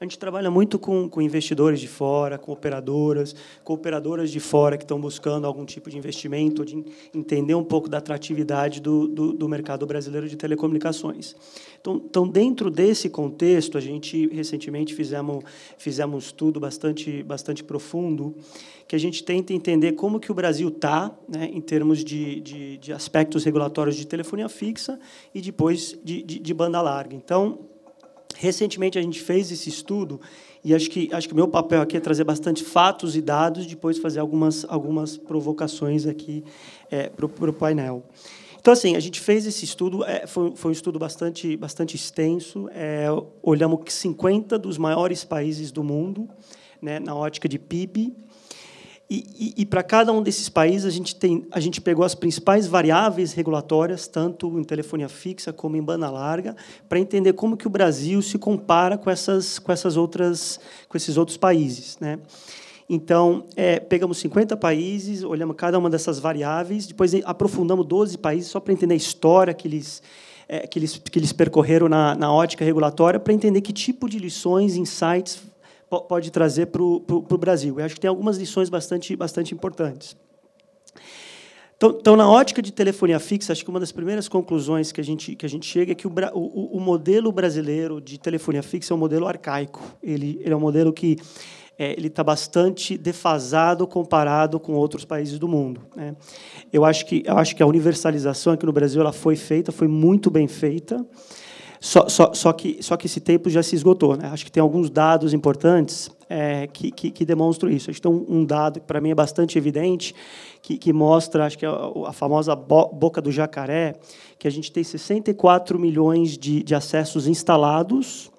A gente trabalha muito com, com investidores de fora, com operadoras, com operadoras de fora que estão buscando algum tipo de investimento, de entender um pouco da atratividade do, do, do mercado brasileiro de telecomunicações. Então, então, dentro desse contexto, a gente recentemente fizemos, fizemos um estudo bastante, bastante profundo que a gente tenta entender como que o Brasil está né, em termos de, de, de, aspectos regulatórios de telefonia fixa e depois de, de, de banda larga. Então, Recentemente a gente fez esse estudo e acho que acho que meu papel aqui é trazer bastante fatos e dados, e depois fazer algumas algumas provocações aqui é, para o painel. Então assim a gente fez esse estudo, é, foi, foi um estudo bastante bastante extenso. É, olhamos 50 dos maiores países do mundo, né, na ótica de PIB e, e, e para cada um desses países, a gente, tem, a gente pegou as principais variáveis regulatórias, tanto em telefonia fixa como em banda larga, para entender como que o Brasil se compara com, essas, com, essas outras, com esses outros países. Né? Então, é, pegamos 50 países, olhamos cada uma dessas variáveis, depois aprofundamos 12 países só para entender a história que eles, é, que eles, que eles percorreram na, na ótica regulatória, para entender que tipo de lições, insights pode trazer para o Brasil. Eu acho que tem algumas lições bastante, bastante importantes. Então, então, na ótica de telefonia fixa, acho que uma das primeiras conclusões que a gente, que a gente chega é que o, o, o modelo brasileiro de telefonia fixa é um modelo arcaico. Ele, ele é um modelo que é, ele está bastante defasado comparado com outros países do mundo. Né? Eu, acho que, eu acho que a universalização aqui no Brasil ela foi feita, foi muito bem feita. Só, só, só, que, só que esse tempo já se esgotou. Né? Acho que tem alguns dados importantes é, que, que, que, demonstram isso. A gente tem um, um dado que, para mim, é bastante evidente, que, que mostra, acho que a, é a famosa bo, boca do jacaré, que a gente tem 64 milhões de, de acessos instalados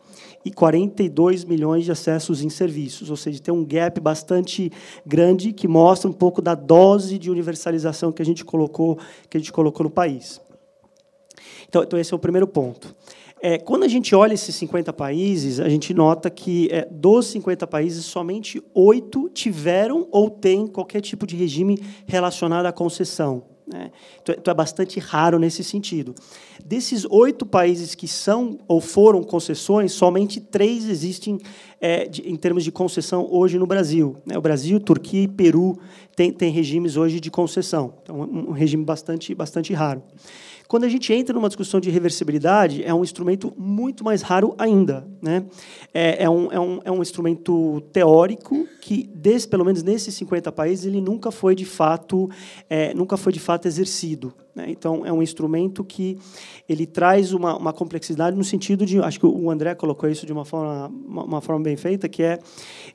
e 42 milhões de acessos em serviços, ou seja, tem um gap bastante grande que mostra um pouco da dose de universalização que a gente colocou, que a gente colocou no país. Então, então esse é o primeiro ponto. É, quando a gente olha esses 50 países, a gente nota que é, dos 50 países, somente oito tiveram ou têm qualquer tipo de regime relacionado à concessão. Né? Então, então, é bastante raro nesse sentido. Desses oito países que são ou foram concessões, somente três existem é, de, em termos de concessão hoje no Brasil: né? o Brasil, Turquia e Peru tem, tem regimes hoje de concessão. Então, um regime bastante, bastante raro. Quando a gente entra numa discussão de reversibilidade, é um instrumento muito mais raro ainda. Né? É, é, um, é, um, é um instrumento teórico que, desse, pelo menos nesses 50 países, ele nunca foi de fato, é, nunca foi de fato exercido. Né? Então, é um instrumento que ele traz uma, uma, complexidade no sentido de, acho que o André colocou isso de uma forma, uma, uma forma bem feita, que é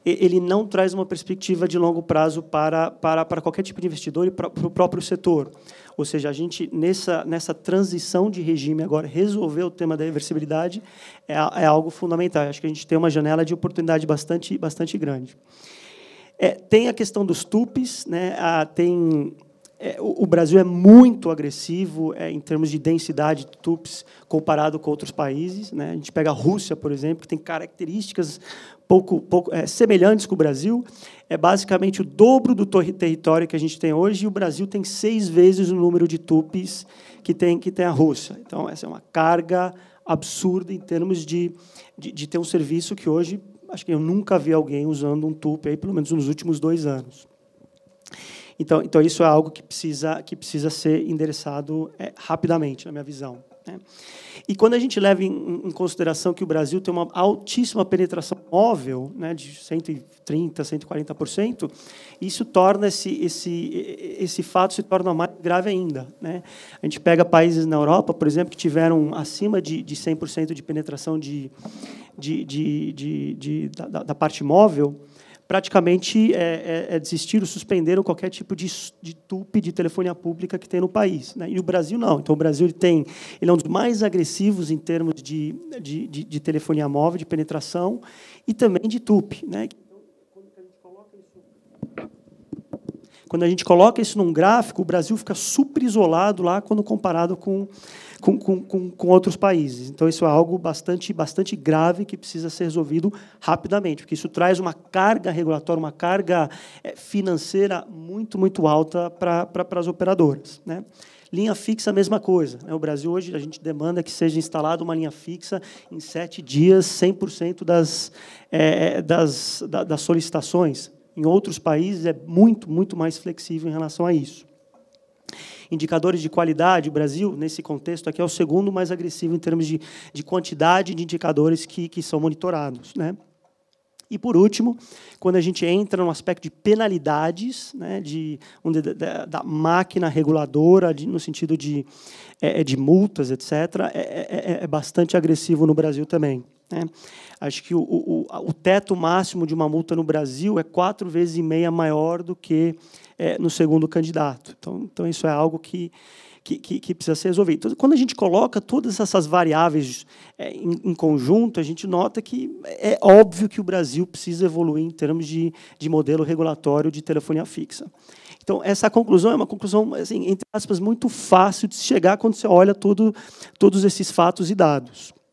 ele não traz uma perspectiva de longo prazo para, para, para qualquer tipo de investidor e para, para o próprio setor. Ou seja, a gente, nessa, nessa transição de regime agora, resolver o tema da reversibilidade é, é algo fundamental. Acho que a gente tem uma janela de oportunidade bastante, bastante grande. É, tem a questão dos TUPs, né? Ah, tem é, o, o, Brasil é muito agressivo é, em termos de densidade de TUPs comparado com outros países. Né? A gente pega a Rússia, por exemplo, que tem características pouco, pouco é, semelhantes com o Brasil. É basicamente o dobro do território que a gente tem hoje, e o Brasil tem seis vezes o número de TUPs que tem, que tem a Rússia. Então, essa é uma carga absurda em termos de, de, de ter um serviço que hoje acho que eu nunca vi alguém usando um TUP, aí, pelo menos nos últimos dois anos. Então, então isso é algo que precisa, que precisa ser endereçado é, rapidamente, na minha visão. Né? E quando a gente leva em, em, consideração que o Brasil tem uma altíssima penetração móvel, né, de 130%, 140%, isso torna esse, esse, esse fato se torna mais grave ainda. Né? A gente pega países na Europa, por exemplo, que tiveram acima de, de 100% de penetração de, de, de, de, de da, da parte móvel, praticamente é, é, é desistiram, suspenderam qualquer tipo de, de TUP, de telefonia pública que tem no país. Né? E o Brasil não. Então, o Brasil ele tem, ele é um dos mais agressivos em termos de, de, de, de telefonia móvel, de penetração, e também de TUP, né? Quando a gente coloca isso num gráfico, o Brasil fica super isolado lá quando comparado com, com, com, com outros países. Então, isso é algo bastante, bastante grave que precisa ser resolvido rapidamente, porque isso traz uma carga regulatória, uma carga eh, financeira muito, muito alta para, para, para as operadoras. Né? Linha fixa, a mesma coisa. Né? O Brasil hoje a gente demanda que seja instalada uma linha fixa em sete dias, 100% das, é, das, da, das solicitações. Em outros países é muito, muito mais flexível em relação a isso. Indicadores de qualidade, o Brasil, nesse contexto aqui, é o segundo mais agressivo em termos de, de quantidade de indicadores que, que são monitorados. Né? E, por último, quando a gente entra no aspecto de penalidades, né, de, da, da máquina reguladora, de, no sentido de, é, é de multas, etc., é, é, é, é bastante agressivo no Brasil também. Né? Acho que o, o, o, teto máximo de uma multa no Brasil é quatro vezes e meia maior do que é, no segundo candidato. Então, então isso é algo que, que, que, que precisa ser resolvido. Então, quando a gente coloca todas essas variáveis é, em, em, conjunto, a gente nota que é óbvio que o Brasil precisa evoluir em termos de, de modelo regulatório de telefonia fixa. Então, essa conclusão é uma conclusão, assim, entre aspas, muito fácil de chegar quando você olha todo, todos esses fatos e dados.